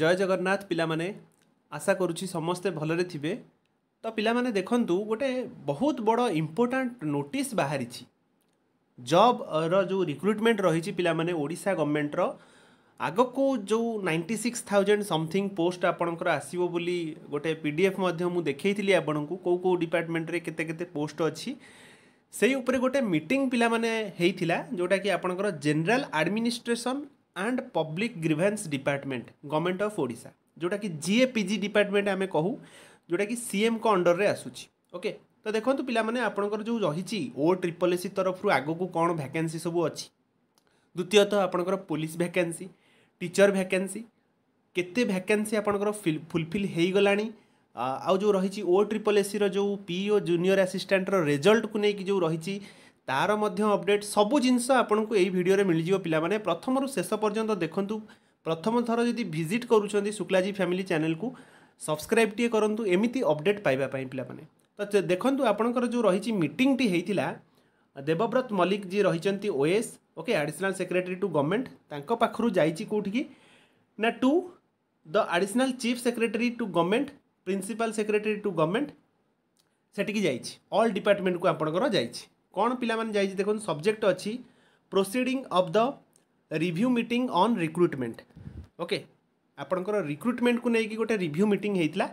ଜୟ ଜଗନ୍ନାଥ ପିଲାମାନେ ଆଶା କରୁଛି ସମସ୍ତେ ଭଲରେ ଥିବେ ତ ପିଲାମାନେ ଦେଖନ୍ତୁ ଗୋଟେ ବହୁତ ବଡ଼ ଇମ୍ପୋର୍ଟାଣ୍ଟ ନୋଟିସ୍ ବାହାରିଛି ଜବ୍ର ଯେଉଁ ରିକ୍ରୁଟମେଣ୍ଟ ରହିଛି ପିଲାମାନେ ଓଡ଼ିଶା ଗଭର୍ଣ୍ଣମେଣ୍ଟର ଆଗକୁ ଯେଉଁ ninety six thousand something post ଆପଣଙ୍କର ଆସିବ ବୋଲି ଗୋଟେ ପି ଡି ଏଫ୍ ମଧ୍ୟ ମୁଁ ଦେଖେଇଥିଲି ଆପଣଙ୍କୁ କେଉଁ କେଉଁ ଡିପାର୍ଟମେଣ୍ଟରେ କେତେ କେତେ ପୋଷ୍ଟ ଅଛି ସେଇ ଉପରେ ଗୋଟେ ମିଟିଂ ପିଲାମାନେ ହେଇଥିଲା ଯେଉଁଟାକି ଆପଣଙ୍କର general administration and public grievance department government of Odisha जोटा कि जीए पिजी डिपार्टमेंट आम कहू जोटा कि सीएम को अंडर में आसूची ओके तो देखो पे आपर जो रही ओ ट्रिपल एसी तरफ आग को कौन भैके सबू अच्छी द्वितीयत आपंकर पुलिस भैके टीचर भैके भैके फुलफिल हो गला आज रही ओ ट्रिपल एसी रो पीओ जूनियर आसीस्टांटर रेजल्ट को लेकिन जो e रही তার মধ্যে অপডেট সবু জিনিস আপনার এই ভিডিওরে মিলিযোগ পিলামানে প্রথমর শেষ পর্যন্ত দেখুন প্রথম থর যদি ভিজিট করুছেন শুক্লাজি ফ্যামিলি চ্যানেলকু সবসক্রাইব টিকে করতু এমিতি অপডেট পাইবা পাই পিলামানে তো দেখুন আপনার যে রয়েছে মিটিংটি হয়েছিল দেবব্রত মল্লিক যি রয়েছেন ওএস okay additional secretary to government তাঁক পাখু যাইছি কোটিকি না to the additional chief secretary to government principal secretary to government सेटिकी जाइए ऑल डिपार्टमेंट को आपंकर जाइए କ'ଣ ପିଲାମାନେ ଯାଇଛି ଦେଖନ୍ତୁ ସବଜେକ୍ଟ ଅଛି proceeding of the review meeting on recruitment okay ଆପଣଙ୍କର ରିକ୍ରୁଟମେଣ୍ଟକୁ ନେଇକି ଗୋଟେ ରିଭ୍ୟୁ ମିଟିଂ ହେଇଥିଲା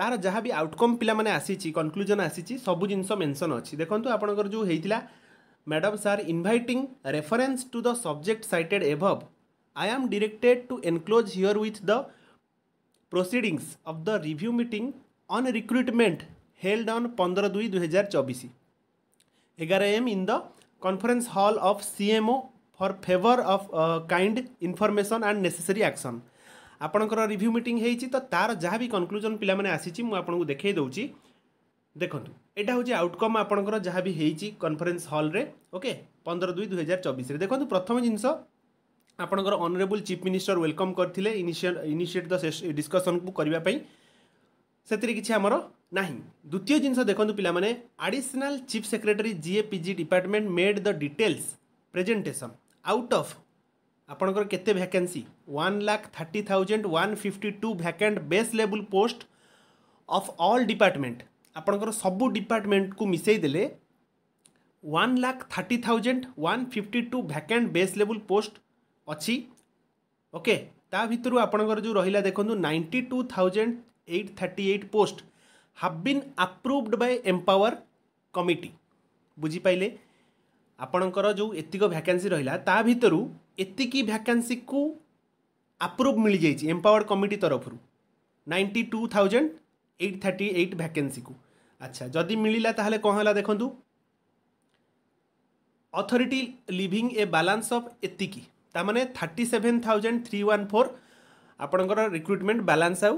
ତାହାର ଯାହା ବି ଆଉଟକମ୍ ପିଲାମାନେ ଆସିଛି କନକ୍ଲୁଜନ୍ ଆସିଛି ସବୁ ଜିନିଷ ମେନସନ୍ ଅଛି ଦେଖନ୍ତୁ ଆପଣଙ୍କର ଯେଉଁ ହେଇଥିଲା madam sir inviting reference to the subject cited above I am directed to enclose herewith the proceedings of the review meeting on recruitment held on ପନ୍ଦର ଦୁଇ ଦୁଇହଜାର ଚବିଶ 11 am in the conference hall of CMO for favor of uh, kind information and necessary action ଆପଣଙ୍କର review meeting ହେଇଛି ତ ତା'ର ଯାହା ବି conclusion ପିଲାମାନେ ଆସିଛି ମୁଁ ଆପଣଙ୍କୁ ଦେଖାଇ ଦେଉଛି ଦେଖନ୍ତୁ ଏଇଟା ହେଉଛି ଆଉଟକମ୍ ଆପଣଙ୍କର ଯାହା ବି ହେଇଛି କନଫରେନ୍ସ ହଲ୍ରେ ଓକେ ପନ୍ଦର ଦୁଇ ଦୁଇହଜାର ଚବିଶରେ ଦେଖନ୍ତୁ ପ୍ରଥମ ଜିନିଷ ଆପଣଙ୍କର ଅନରେବୁଲ୍ ଚିଫ୍ ମିନିଷ୍ଟର ୱେଲକମ୍ କରିଥିଲେ ଇନିସିଏଟ୍ ଦ ଡିସ୍କସନ୍କୁ କରିବା ପାଇଁ ସେଥିରେ କିଛି ଆମର ନାହିଁ ଦ୍ୱିତୀୟ ଜିନିଷ ଦେଖନ୍ତୁ ପିଲାମାନେ ଆଡ଼ିସନାଲ୍ ଚିଫ୍ ସେକ୍ରେଟାରୀ ଯିଏ P G department made the details presentation out of ଆପଣଙ୍କର କେତେ vacancy one lakh thirty thousand one fifty two vacant base ଲେବୁଲ୍ ପୋଷ୍ଟ ଅଫ୍ ଅଲ୍ ଡିପାର୍ଟମେଣ୍ଟ ଆପଣଙ୍କର ସବୁ ଡିପାର୍ଟମେଣ୍ଟକୁ ମିଶାଇ ଦେଲେ one lakh thirty thousand one fifty two vacant base ଲେବୁଲ୍ ପୋଷ୍ଟ ଅଛି ଓକେ ତା ଭିତରୁ ଆପଣଙ୍କର ଯେଉଁ ରହିଲା ଦେଖନ୍ତୁ ninety two thousand 838 post have been approved by empower committee ବୁଝିପାରିଲେ ଆପଣଙ୍କର ଯେଉଁ ଏତିକ ଭ୍ୟାକାନ୍ସି ରହିଲା ତା ଭିତରୁ ଏତିକି ଭ୍ୟାକାନ୍ସିକୁ ଆପ୍ରୁଭ୍ ମିଳିଯାଇଛି ଏମ୍ପାୱାର୍ଡ଼ କମିଟି ତରଫରୁ ninety two thousand eight thirty eight ଭ୍ୟାକେନ୍ସିକୁ ଆଚ୍ଛା ଯଦି ମିଳିଲା ତାହେଲେ କ'ଣ ହେଲା ଦେଖନ୍ତୁ authority leaving a balance of ଏତିକି ତା'ମାନେ thirty seven thousand three one four ଆପଣଙ୍କର ରିକ୍ରୁଟମେଣ୍ଟ ବାଲାନ୍ସ ଆଉ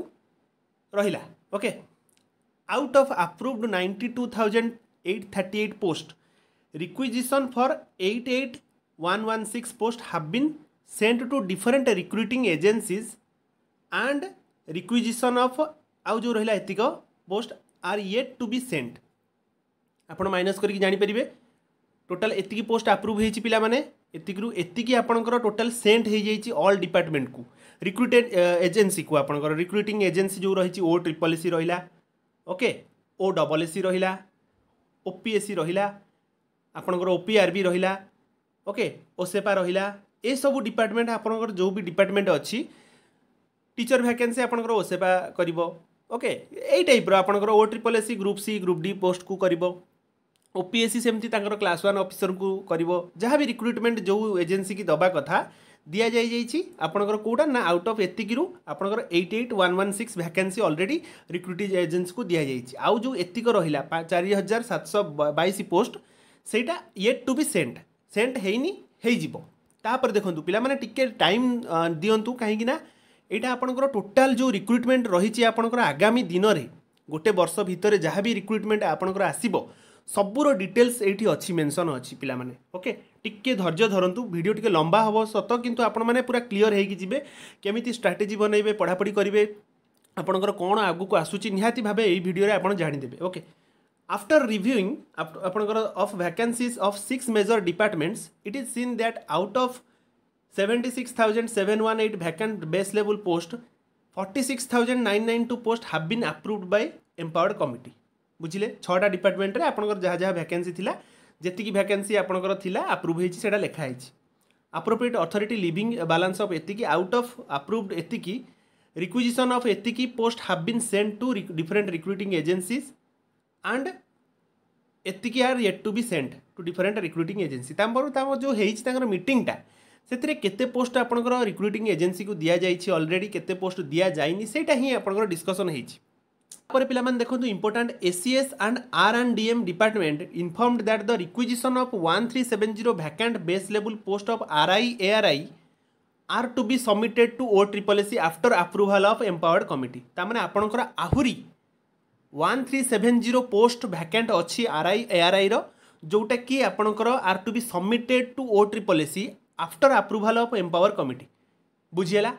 रहा okay out of approved ninety two thousand eight thirty eight post requisition for eight eight one one six post have been sent to different recruiting agencies and requisition of आउ जो रहा एतक post are yet to be sent आप minus करोटाल post approve होती पाने ଏତିକିରୁ ଏତିକି ଆପଣଙ୍କର ଟୋଟାଲ୍ ସେଣ୍ଟ ହୋଇଯାଇଛି ଅଲ୍ ଡିପାର୍ଟମେଣ୍ଟକୁ ରିକ୍ରୁଟେଡ଼ ଏଜେନ୍ସିକୁ ଆପଣଙ୍କର ରିକ୍ରୁଟିଂ ଏଜେନ୍ସି ଯେଉଁ ରହିଛି ଓ ଟ୍ରିପଲ୍ ଏସ୍ ରହିଲା ଓକେ ଓ ଡବଲ୍ ଏସ୍ ରହିଲା ଓ ପି ଏସ୍ ରହିଲା ଆପଣଙ୍କର ଓ ପି ଆର୍ ବି ରହିଲା ଓକେ ଓସେପା ରହିଲା ଏସବୁ ଡିପାର୍ଟମେଣ୍ଟ ଆପଣଙ୍କର ଯେଉଁ ବି ଡିପାର୍ଟମେଣ୍ଟ ଅଛି ଟିଚର ଭ୍ୟାକେନ୍ସି ଆପଣଙ୍କର ଓସେପା କରିବ ଓକେ ଏଇ ଟାଇପ୍ର ଆପଣଙ୍କର O triple S C group C group D ପୋଷ୍ଟକୁ କରିବ ओपीएससी सेमती क्लास वन अफिसर को कर जहाँ भी रिक्रुटमेंट जो एजेन्सी की दबा कथा दि जाइए आपंकर कौटा ना आउट अफ एक आपंकर eight eight one one six vacancy already recruit agency को दि जाइए आउ जो एतक रहा चार हजार सात सौ बैश पोस्ट सेटा yet to be sent sent है तापर देखु पे टे टाइम दिंतु कहीं यहाँ आप टोटाल जो रिक्रुटमेंट रही आपंकर आगामी दिन में गोटे वर्ष भितर जहाँ भी रिक्रुटमेंट आपंकर आसो সবুর ডিটেলস এইটি অছি মেনশন অছি পিলামানে ওকে টিকে ধৈর্য ধরন্তু ভিডিও টিকে লম্বা হব সত কিন্তু আপন মানে পুরা ক্লিয়ার হয়েকি যাবে কেমিতি স্ট্রাটেজি বনাইবে পড়াপড়ি করবে আপনার কোণ আগুকু আসুচি নিহাতি ভাবে এই ভিডিওরে আপনার জাঁদে ওকে আফটার রিভিউইং আপনার of vacancies of six major departments it is seen that out of seventy six thousand seven one eight vacant base level post forty six thousand nine nine two post have been approved by empowered committee বুঝলে ছটা department আপনার যা যা vacancy লা যেতিকি vacancy আপনার লা approve হয়েছে সেটা লেখা হয়েছে appropriate authority leaving balance of এতিকি रिक्विजिशन अफ एतिकी post have been sent to different recruiting agencies and एतिकी are yet to be sent to different recruiting agency जो होकर मीटा से केते पोस्ट आपंकर रिक्रूटिंग एजेंसी को दि जाइए अलरेडी केते पोस्ट दि जाए सेटा ही आपंकर डिस्कसन होई তারপরে পিলামান দেখুন important ACS and R and DM department informed that the requisition of one three seven zero vacant base level post of RI ARI are to be submitted to O triple SC after approval of empowered committee তার মানে আপনার আহুরি one three seven zero post vacant অছি RI এআরআইর ଯେଉଁଟା କି ଆପଣଙ୍କର are to be submitted to O triple SC after approval of empower committee ବୁଝିହେଲା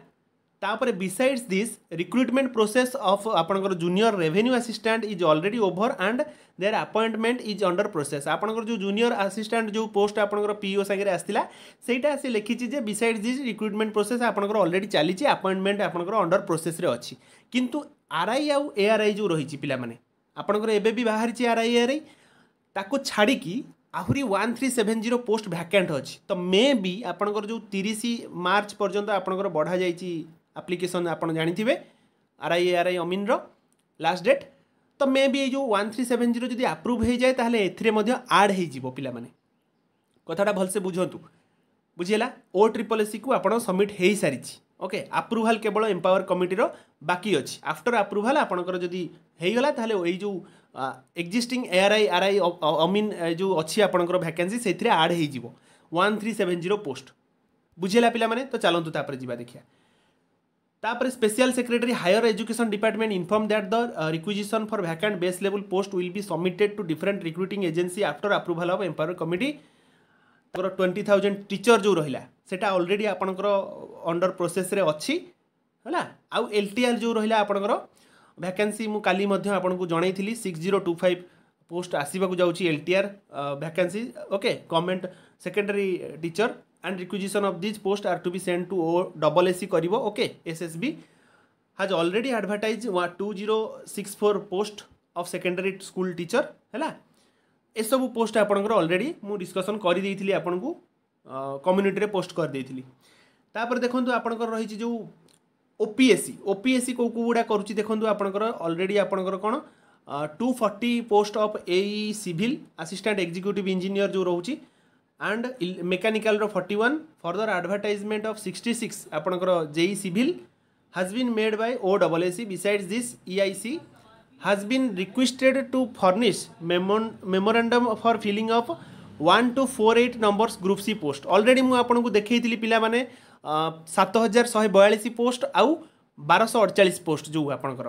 तापर besides this recruitment process of आपंकर junior revenue assistant is already over and their appointment is under process आप जो junior assistant जो post आपंकर PO सागर आसला से लिखी जे बिसाइड्स दिस रिक्रुटमेंट प्रोसेस आपंकर अलरेडी चली अपॉइंटमेंट आप अंडर प्रोसेस रे अच्छी किंतु आरआई आउ एआरआई जो रही पिला माने आपंकर एबे आर आई आरआई आई ताको छाड़ी ଆହୁରି one three seven zero post vacant ଅଛି ତ ମେ ବି ଆପଣଙ୍କର ଯେଉଁ ତିରିଶ ମାର୍ଚ୍ଚ ପର୍ଯ୍ୟନ୍ତ ଆପଣଙ୍କର ବଢ଼ାଯାଇଛି ଆପ୍ଲିକେସନ୍ ଆପଣ ଜାଣିଥିବେ ଆର୍ ଆଇ ଆର୍ ଆଇ ଅମିନ୍ର ଲାଷ୍ଟ ଡେଟ୍ ତ ମେ ବି ଏଇ ଯେଉଁ ୱାନ୍ ଥ୍ରୀ ସେଭେନ୍ ଜିରୋ ଯଦି ଆପ୍ରୁଭ୍ ହେଇଯାଏ ତାହେଲେ ଏଥିରେ ମଧ୍ୟ ଆଡ଼୍ ହେଇଯିବ ପିଲାମାନେ କଥାଟା ଭଲସେ ବୁଝନ୍ତୁ ବୁଝିହେଲା ଓ ଟ୍ରିପଲ୍ ଏସ୍ସିକୁ ଆପଣ ସବମିଟ୍ ହେଇସାରିଛି ଓକେ ଆପ୍ରୁଭାଲ୍ କେବଳ ଏମ୍ପାୱାର କମିଟିର ବାକି ଅଛି ଆଫ୍ଟର ଆପ୍ରୁଭାଲ୍ ଆପଣଙ୍କର ଯଦି ହେଇଗଲା ତାହେଲେ ଏଇ ଯେଉଁ ଏକ୍ଜିଷ୍ଟିଂ ଏଆର୍ଆଇ ଆର୍ଆଇ ଅମିନ୍ ଯେଉଁ ଅଛି ଆପଣଙ୍କର ଭ୍ୟାକେନ୍ସି ସେଥିରେ ଆଡ଼୍ ହେଇଯିବ one three seven zero post ବୁଝିହେଲା ପିଲାମାନେ ତ ଚାଲନ୍ତୁ ତାପରେ ଯିବା ଦେଖିବା तापर special secretary higher education department inform that the requisition for vacant base level post will be submitted to different recruiting agency after approval of empower committee तर twenty thousand teacher जो रहा सेटा ऑलरेडी आपंकर अंडर प्रोसेस रे अच्छी आउ L T जो रहा आपंकर वैकेंसी मु काली आपको जन six zero two five post आसवाक जाऊँगी L T vacancy okay government secondary teacher and requisition of these posts are to be sent to OSSC Karibo. Okay, SSB has already advertised 2064 post of secondary school teacher. ହେଲା ଏସବୁ post ଆପଣଙ୍କର already ମୁଁ discussion କରିଦେଇଥିଲି ଆପଣଙ୍କୁ କମ୍ୟୁନିଟିରେ post କରିଦେଇଥିଲି ତାପରେ ଦେଖନ୍ତୁ ଆପଣଙ୍କର ରହିଛି ଯେଉଁ ଓପିଏସ୍ସି ଓପିଏସ୍ସି କେଉଁ କେଉଁ ଗୁଡ଼ା କରୁଛି ଦେଖନ୍ତୁ ଆପଣଙ୍କର ଅଲରେଡ଼ି ଆପଣଙ୍କର କ'ଣ ଟୁ ଫର୍ଟି ପୋଷ୍ଟ ଅଫ୍ ଏଇ ସିଭିଲ୍ ଆସିଷ୍ଟାଣ୍ଟ ଏକ୍ଜିକ୍ୟୁଟିଭ୍ ଇଞ୍ଜିନିୟର ଯେଉଁ ରହୁଛି and mechanical ro 41 further advertisement of 66 apanakar jei civil has been made by OAAC besides this EIC has been requested to furnish memorandum for filling up 1 to 48 numbers group C post already mu apanku dekheythili pila mane 7142 post au 1248 post jo apanakar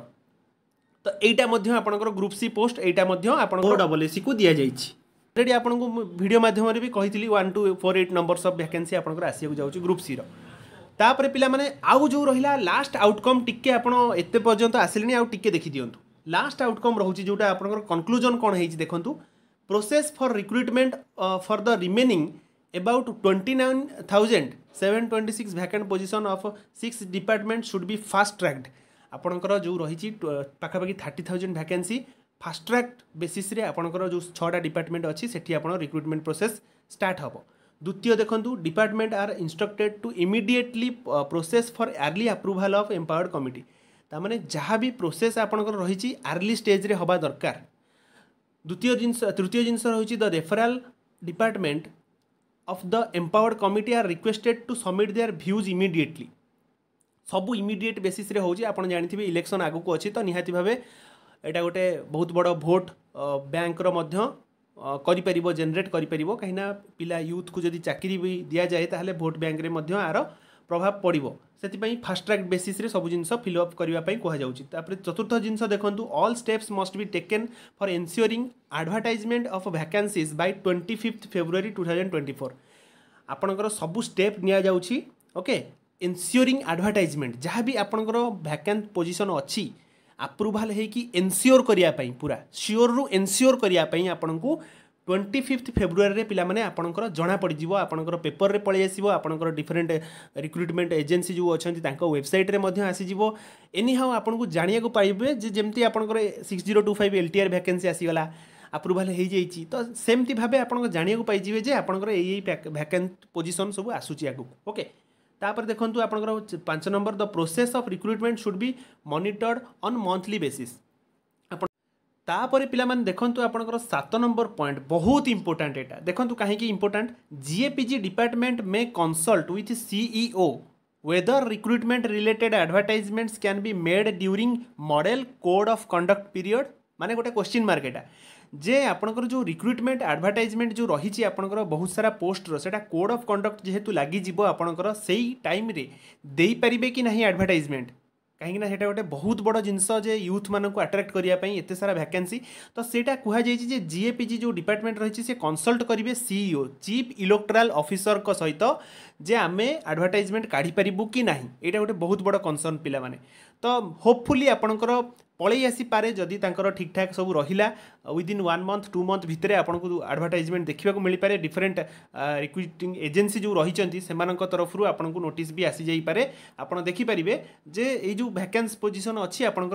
to eita madhya apanakar group C post eita madhya apanakar OAAC ku diya jaichi অলরেडी ଆପଣଙ୍କୁ video ମାଧ୍ୟମରେ ବି କହିଥିଲି one two four eight numbers of vacancy ଆପଣଙ୍କର ଆସିବାକୁ ଯାଉଛି group ସିର ତାପରେ ପିଲାମାନେ ଆଉ ଯେଉଁ ରହିଲା ଲାଷ୍ଟ ଆଉଟକମ୍ ଟିକେ ଆପଣ ଏତେ ପର୍ଯ୍ୟନ୍ତ ଆସିଲେଣି ଆଉ ଟିକେ ଦେଖିଦିଅନ୍ତୁ ଲାଷ୍ଟ ଆଉଟକମ୍ ରହୁଛି ଯେଉଁଟା ଆପଣଙ୍କର କନକ୍ଲୁଜନ୍ କ'ଣ ହେଇଛି ଦେଖନ୍ତୁ process for recruitment for the remaining about 29,726 vacant position of six departments should be fast tracked ଆପଣଙ୍କର ଯେଉଁ ରହିଛି ପାଖାପାଖି ଥାର୍ଟି ଥାଉଜେଣ୍ଡ ଭ୍ୟାକେନ୍ସି ফাস্ট্রাক ବେସିସ୍ରେ ଆପଣଙ୍କର ଯେଉଁ ଛଅଟା ଡିପାର୍ଟମେଣ୍ଟ ଅଛି সেটি আপনার রিক্রুটমেন্ট ପ୍ରୋସେସ୍ ଷ୍ଟାର୍ଟ ହେବ দ্বিতীয় ଦେଖନ୍ତୁ department are instructed to immediately process for early approval of empowered committee ତାମାନେ ଯାହା ବି ପ୍ରୋସେସ୍ ଆପଣଙ୍କର ରହିଛି ଆର୍ଲି ଷ୍ଟେଜ୍ରେ ହେବା ଦରକାର ଦ୍ୱିତୀୟ ଜିନିଷ ତୃତୀୟ ଜିନିଷ ରହିଛି the referral department of the empowered committee are requested to submit their views immediately ସବୁ ଇମିଡ଼ିଏଟ୍ ବେସିସ୍ରେ ହେଉଛି ଆପଣ ଜାଣିଥିବେ ଇଲେକ୍ସନ୍ ଆଗକୁ ଅଛି ତ ନିହାତି ଭାବେ ଏଇଟା ଗୋଟେ ବହୁତ ବଡ଼ ଭୋଟ୍ ବ୍ୟାଙ୍କର ମଧ୍ୟ କରିପାରିବ ଜେନେରେଟ୍ କରିପାରିବ କାହିଁକିନା ପିଲା ୟୁଥ୍କୁ ଯଦି ଚାକିରି ବି ଦିଆଯାଏ ତାହେଲେ ଭୋଟ୍ ବ୍ୟାଙ୍କରେ ମଧ୍ୟ ଆର ପ୍ରଭାବ ପଡ଼ିବ ସେଥିପାଇଁ ଫାଷ୍ଟ୍ରାକ୍ ବେସିସ୍ରେ ସବୁ ଜିନିଷ ଫିଲଅପ୍ କରିବା ପାଇଁ କୁହାଯାଉଛି ତାପରେ ଚତୁର୍ଥ ଜିନିଷ ଦେଖନ୍ତୁ all steps must be taken for ensuring advertisement of vacancies by twenty fifth February two thousand twenty four ଆପଣଙ୍କର ସବୁ ଷ୍ଟେପ୍ ନିଆଯାଉଛି ଓକେ ଏନ୍ସିଓରିଂ ଆଡ଼ଭର୍ଟାଇଜମେଣ୍ଟ ଯାହା ବି ଆପଣଙ୍କର ଭ୍ୟାକାନ୍ ପୋଜିସନ୍ ଅଛି ଆପ୍ରୁଭାଲ୍ ହେଇକି ଏନ୍ସିଓର କରିବା ପାଇଁ ପୁରା ସିଓରରୁ ଏନ୍ସିଓର କରିବା ପାଇଁ ଆପଣଙ୍କୁ ଟ୍ୱେଣ୍ଟି ଫିଫ୍ଥ ଫେବୃଆରୀରେ ପିଲାମାନେ ଆପଣଙ୍କର ଜଣାପଡ଼ିଯିବ ଆପଣଙ୍କର ପେପରରେ ପଳେଇ ଆସିବ ଆପଣଙ୍କର ଡିଫରେଣ୍ଟ ରିକ୍ରୁଟମେଣ୍ଟ ଏଜେନ୍ସି ଯେଉଁ ଅଛନ୍ତି ତାଙ୍କ ୱେବସାଇଟ୍ରେ ମଧ୍ୟ ଆସିଯିବ ଏନିହାଉ ଆପଣଙ୍କୁ ଜାଣିବାକୁ ପାଇବେ ଯେ ଯେମିତି ଆପଣଙ୍କର six zero two five L T R vacancy ଆସିଗଲା ଆପ୍ରୁଭାଲ୍ ହେଇଯାଇଛି ତ ସେମିତି ଭାବେ ଆପଣଙ୍କ ଜାଣିବାକୁ ପାଇଯିବେ ଯେ ଆପଣଙ୍କର ଏଇ ଏଇ ଭ୍ୟାକେଣ୍ଟ ପୋଜିସନ୍ ସବୁ ଆସୁଛି ଆଗକୁ ଓକେ ତାପରେ ଦେଖନ୍ତୁ ଆପଣଙ୍କର ପାଞ୍ଚ number the process of recruitment should be monitored on monthly basis ଆପଣ ତାପରେ ପିଲାମାନେ ଦେଖନ୍ତୁ ଆପଣଙ୍କର ସାତ ନମ୍ବର ପଏଣ୍ଟ ବହୁତ ଇମ୍ପୋର୍ଟାଣ୍ଟ ଏଇଟା ଦେଖନ୍ତୁ କାହିଁକି important GA P G department may consult with CEO whether recruitment related advertisements can be made during model code of conduct period মানে গোটে কোশ্চিন মার্ক এটা ଯେ ଆପଣଙ୍କର ଯେଉଁ ରିକ୍ରୁଟମେଣ୍ଟ ଆଡ଼ଭର୍ଟାଇଜମେଣ୍ଟ ଯେଉଁ ରହିଛି ଆପଣଙ୍କର ବହୁତ ସାରା ପୋଷ୍ଟର ସେଇଟା କୋଡ଼ ଅଫ୍ କଣ୍ଡକ୍ଟ ଯେହେତୁ ଲାଗିଯିବ ଆପଣଙ୍କର ସେଇ ଟାଇମ୍ରେ ଦେଇପାରିବେ କି ନାହିଁ ଆଡ଼ଭର୍ଟାଇଜମେଣ୍ଟ କାହିଁକିନା ସେଇଟା ଗୋଟେ ବହୁତ ବଡ଼ ଜିନିଷ ଯେ ୟୁଥ୍ମାନଙ୍କୁ ଆଟ୍ରାକ୍ଟ କରିବା ପାଇଁ ଏତେ ସାରା ଭ୍ୟାକେନ୍ସି ତ ସେଇଟା କୁହାଯାଇଛି ଯେ ଜିଏପିଜି ଯେଉଁ ଡିପାର୍ଟମେଣ୍ଟ ରହିଛି ସେ କନସଲ୍ଟ କରିବେ ସିଇଓ ଚିଫ୍ ଇଲେକ୍ଟ୍ରାଲ ଅଫିସରଙ୍କ ସହିତ ଯେ ଆମେ ଆଡ଼ଭର୍ଟାଇଜମେଣ୍ଟ କାଢ଼ିପାରିବୁ କି ନାହିଁ ଏଇଟା ଗୋଟେ ବହୁତ ବଡ଼ କନସର୍ନ ପିଲାମାନେ ତ ହୋପଫୁଲି ଆପଣଙ୍କର পলাই আসিপে যদি তাঁর ঠিকঠাক সব রহিলা within one month two month ভিতরে আপনার আডভার্টাইজমেন্ট দেখা মিপারে ডিফরেন্ট রিক্রুটিং এজেন্সি যে রয়েছেন সে তরফর আপনার নোটিস বি আসি যাইপরে আপনার দেখিপারে যে এই যে ভ্যাকেন্স পোজিশন অছি আপনার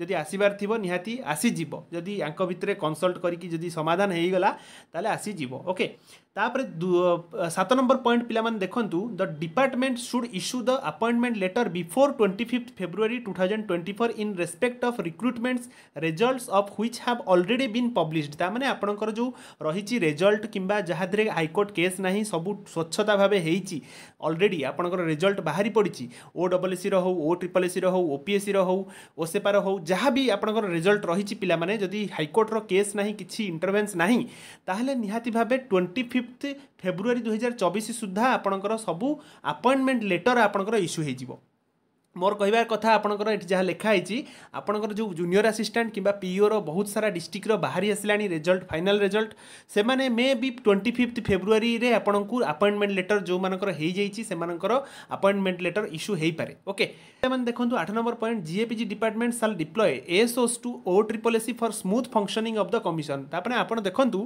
যদি আসবার থিব নিহাতি আসিযোগ যদি আঙ্ক ভিতরে কনসল্ট করি যদি সমাধান হয়ে গলা তাহলে আসিযোগ ওকে তাপরে সাত নম্বর পয়েন্ট পিলামানে দেখন্তু the department should issue the appointment letter before twenty fifth February two thousand twenty four in respect of recruitments results of which have already been published ତାମାନେ ଆପଣଙ୍କର ଯେଉଁ ରହିଛି ରେଜଲ୍ଟ କିମ୍ବା ଯାହାଥିରେ ହାଇକୋର୍ଟ କେସ୍ ନାହିଁ ସବୁ ସ୍ୱଚ୍ଛତା ଭାବେ ହେଇଛି ଅଲରେଡ଼ି ଆପଣଙ୍କର ରେଜଲ୍ଟ ବାହାରି ପଡ଼ିଛି ଓ ଡବଲ୍ ଏସ୍ସିର ହେଉ ଓ ଟ୍ରିପଲ୍ ଏସ୍ସିର ହେଉ ଓପିଏସ୍ସିର ହେଉ ଓସେପାର ହେଉ ଯାହା ବି ଆପଣଙ୍କର ରେଜଲ୍ଟ ରହିଛି ପିଲାମାନେ ଯଦି ହାଇକୋର୍ଟର କେସ୍ ନାହିଁ କିଛି ଇଣ୍ଟରଭେନ୍ସ ନାହିଁ ତାହେଲେ ନିହାତି ଭାବେ ଟ୍ୱେଣ୍ଟି ଫିଫ୍ଥ ଫେବୃଆରୀ ଦୁଇହଜାର ଚବିଶ ସୁଦ୍ଧା ଆପଣଙ୍କର ସବୁ ଆପଏଣ୍ଟମେଣ୍ଟ ଲେଟର ଆପଣଙ୍କର ଇସ୍ୟୁ ହେଇଯିବ ମୋର କହିବା କଥା ଆପଣଙ୍କର ଏଠି ଯାହା ଲେଖା ହେଇଛି ଆପଣଙ୍କର ଯେଉଁ ଜୁନିୟର ଆସିଷ୍ଟାଣ୍ଟ କିମ୍ବା ପିଓର ବହୁତ ସାରା ଡିଷ୍ଟ୍ରିକ୍ଟର ବାହାରି ଆସିଲାଣି ରେଜଲ୍ଟ ଫାଇନାଲ୍ ରେଜଲ୍ଟ ସେମାନେ ମେ ବି ଟ୍ୱେଣ୍ଟି ଫିଫ୍ଥ ଫେବୃଆରୀରେ ଆପଣଙ୍କୁ ଆପଏଣ୍ଟମେଣ୍ଟ ଲେଟର ଯେଉଁମାନଙ୍କର ହେଇଯାଇଛି ସେମାନଙ୍କର ଆପଏଣ୍ଟମେଣ୍ଟ ଲେଟର ଇସ୍ୟୁ ହେଇପାରେ ଓକେ ସେମାନେ ଦେଖନ୍ତୁ ଆଠ number point GAPG department shall deploy SOs to O triple SC for smooth functioning of the commission ତାପରେ ଆପଣ ଦେଖନ୍ତୁ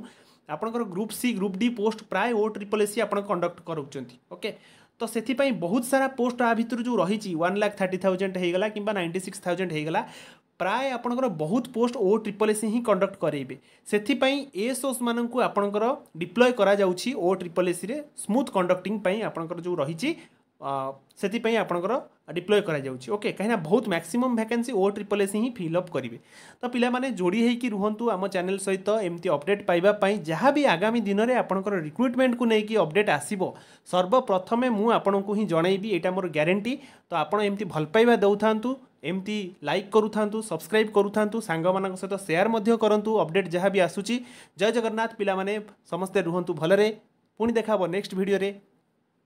ଆପଣଙ୍କର group C group D post ପ୍ରାୟ ଓ ଟ୍ରିପଲ୍ ଏସି ଆପଣ କଣ୍ଡକ୍ଟ କରାଉଛନ୍ତି ଓକେ तो से बहुत सारा पोस्ट आ भितर जो रही वन लाख थर्टी थाउजेंड होगा कि नाइंटी सिक्स थाउजेंड होगा ପ୍ରାୟ ଆପଣଙ୍କର ବହୁତ ପୋଷ୍ଟ ଓ ଟ୍ରିପଲ୍ ଏସ୍ ହିଁ କଣ୍ଡକ୍ଟ କରାଇବେ ସେଥିପାଇଁ ଏ ସୋର୍ସମାନଙ୍କୁ ଆପଣଙ୍କର ଡିପ୍ଲୟ କରାଯାଉଛି ଓ ଟ୍ରିପଲ୍ ଏସ୍ରେ ସ୍ମୁଥ୍ କଣ୍ଡକ୍ଟିଂ ପାଇଁ ଆପଣଙ୍କର ଯେଉଁ ରହିଛି से आपर डिप्लय करके कहीं बहुत maximum vacancy O triple S ही फिलअप करेंगे तो पाने जोड़ी होकर रुहतु आम चेल सहित एमती अपडेट पाइबापी जहाँ भी आगामी दिन में आपंकर रिक्रुटमेंट को लेकिन अपडेट आसो सर्वप्रथमें मुझण को ही जनईबी यहाँ मोर ग्यारंटी तो आपत भलपाइवा दे था एमती लाइक करूँ सब्सक्राइब था सांग सहित सेयार करूँ अपडेट जहाँ भी आसूँ जय जगन्नाथ पिलाने समस्ते रुहतु भलि देखा नेक्स्ट भिडियो